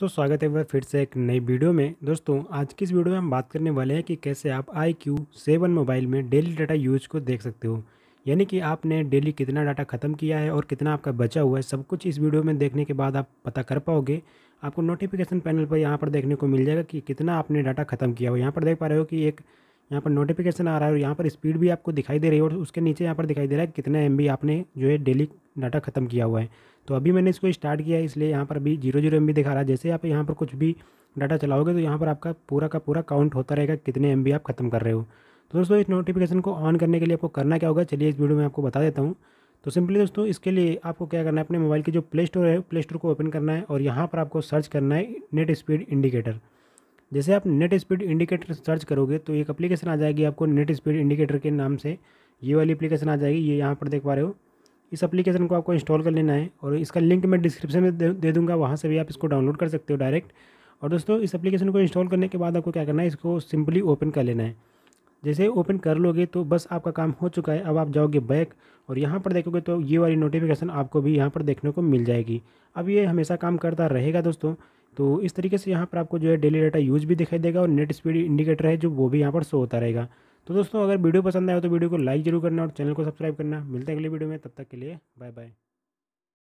तो स्वागत है एक फिर से एक नई वीडियो में दोस्तों आज की इस वीडियो में हम बात करने वाले हैं कि कैसे आप आई क्यू सेवन मोबाइल में डेली डाटा यूज को देख सकते हो यानी कि आपने डेली कितना डाटा ख़त्म किया है और कितना आपका बचा हुआ है सब कुछ इस वीडियो में देखने के बाद आप पता कर पाओगे आपको नोटिफिकेशन पैनल पर यहाँ पर देखने को मिल जाएगा कि कितना आपने डाटा ख़त्म किया हो यहाँ पर देख पा रहे हो कि एक यहाँ पर नोटिफिकेशन आ रहा है और यहाँ पर स्पीड भी आपको दिखाई दे रही है और उसके नीचे यहाँ पर दिखाई दे रहा है कितना एम आपने जो है डेली डाटा ख़त्म किया हुआ है तो अभी मैंने इसको स्टार्ट किया है इसलिए यहाँ पर अभी जीरो जीरो एम दिखा रहा है जैसे आप यहाँ पर कुछ भी डाटा चलाओगे तो यहाँ पर आपका पूरा का पूरा काउंट होता रहेगा कितने एम आप ख़त्म कर रहे हो तो दोस्तों इस नोटिफिकेशन को ऑन करने के लिए आपको करना क्या होगा चलिए इस वीडियो में आपको बता देता हूँ तो सिंपली दोस्तों इसके लिए आपको क्या करना है अपने मोबाइल की जो प्ले स्टोर है प्ले स्टोर को ओपन करना है और यहाँ पर आपको सर्च करना है नेट स्पीड इंडिकेटर जैसे आप नेट स्पीड इंडिकेटर सर्च करोगे तो एक एप्लीकेशन आ जाएगी आपको नेट स्पीड इंडिकेटर के नाम से ये वाली एप्लीकेशन आ जाएगी ये यहाँ पर देख पा रहे हो इस एप्लीकेशन को आपको इंस्टॉल कर लेना है और इसका लिंक मैं डिस्क्रिप्शन में दे, दूंगा दूँगा वहाँ से भी आप इसको डाउनलोड कर सकते हो डायरेक्ट और दोस्तों इस एप्लीकेशन को इंस्टॉल करने के बाद आपको क्या करना है इसको सिंपली ओपन कर लेना है जैसे ओपन कर लोगे तो बस आपका काम हो चुका है अब आप जाओगे बैक और यहाँ पर देखोगे तो ये वाली नोटिफिकेशन आपको भी यहाँ पर देखने को मिल जाएगी अब ये हमेशा काम करता रहेगा दोस्तों तो इस तरीके से यहाँ पर आपको जो है डेली डाटा यूज भी दिखाई देगा और नेट स्पीड इंडिकेटर है जो वो भी यहाँ पर शो होता रहेगा तो दोस्तों अगर वीडियो पसंद आए तो वीडियो को लाइक जरूर करना और चैनल को सब्सक्राइब करना मिलते हैं अगले वीडियो में तब तक के लिए बाय बाय